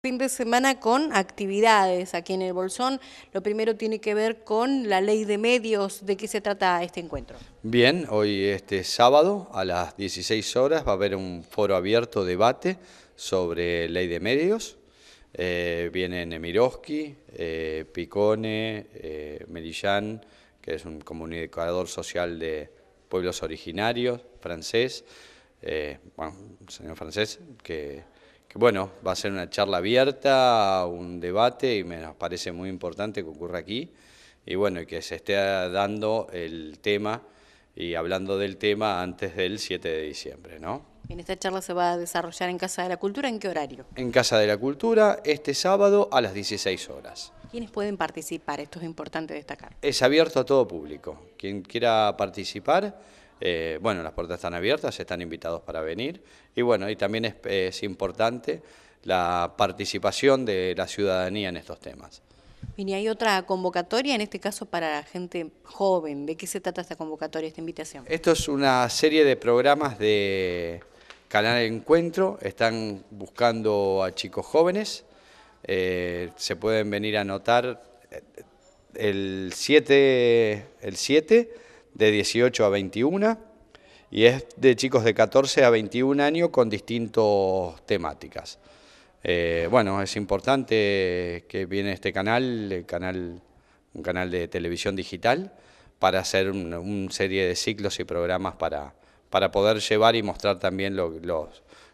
fin de semana con actividades aquí en el Bolsón. Lo primero tiene que ver con la ley de medios. ¿De qué se trata este encuentro? Bien, hoy este sábado a las 16 horas va a haber un foro abierto debate sobre ley de medios. Eh, vienen Emirovsky, eh, Picone, eh, Merillán, que es un comunicador social de pueblos originarios, francés, eh, bueno, señor francés, que bueno, va a ser una charla abierta, un debate y me parece muy importante que ocurra aquí y bueno, que se esté dando el tema y hablando del tema antes del 7 de diciembre, ¿no? En esta charla se va a desarrollar en Casa de la Cultura, ¿en qué horario? En Casa de la Cultura, este sábado a las 16 horas. ¿Quiénes pueden participar? Esto es importante destacar. Es abierto a todo público. Quien quiera participar, eh, bueno, las puertas están abiertas, están invitados para venir. Y bueno, y también es, importante la participación de la ciudadanía en estos temas. y hay otra convocatoria, en este caso para gente joven. ¿De qué se trata esta convocatoria, esta invitación? Esto es una serie de programas de Canal Encuentro. Están buscando a chicos jóvenes. Eh, se pueden venir a anotar el 7, el 7 de 18 a 21 y es de chicos de 14 a 21 años con distintas temáticas. Eh, bueno, es importante que viene este canal, el canal, un canal de televisión digital, para hacer una un serie de ciclos y programas para, para poder llevar y mostrar también lo,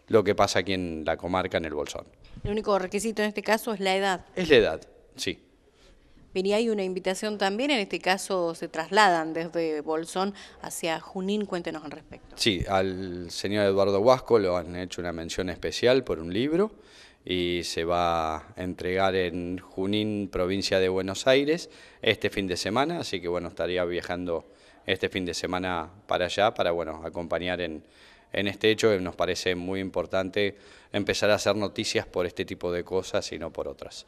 lo que pasa aquí en la comarca, en el Bolsón. El único requisito en este caso es la edad. Es la edad, sí. Bien, y hay una invitación también, en este caso se trasladan desde Bolsón hacia Junín, cuéntenos al respecto. Sí, al señor Eduardo Huasco lo han hecho una mención especial por un libro y se va a entregar en Junín, provincia de Buenos Aires, este fin de semana, así que bueno, estaría viajando este fin de semana para allá, para bueno, acompañar en, en este hecho nos parece muy importante empezar a hacer noticias por este tipo de cosas y no por otras.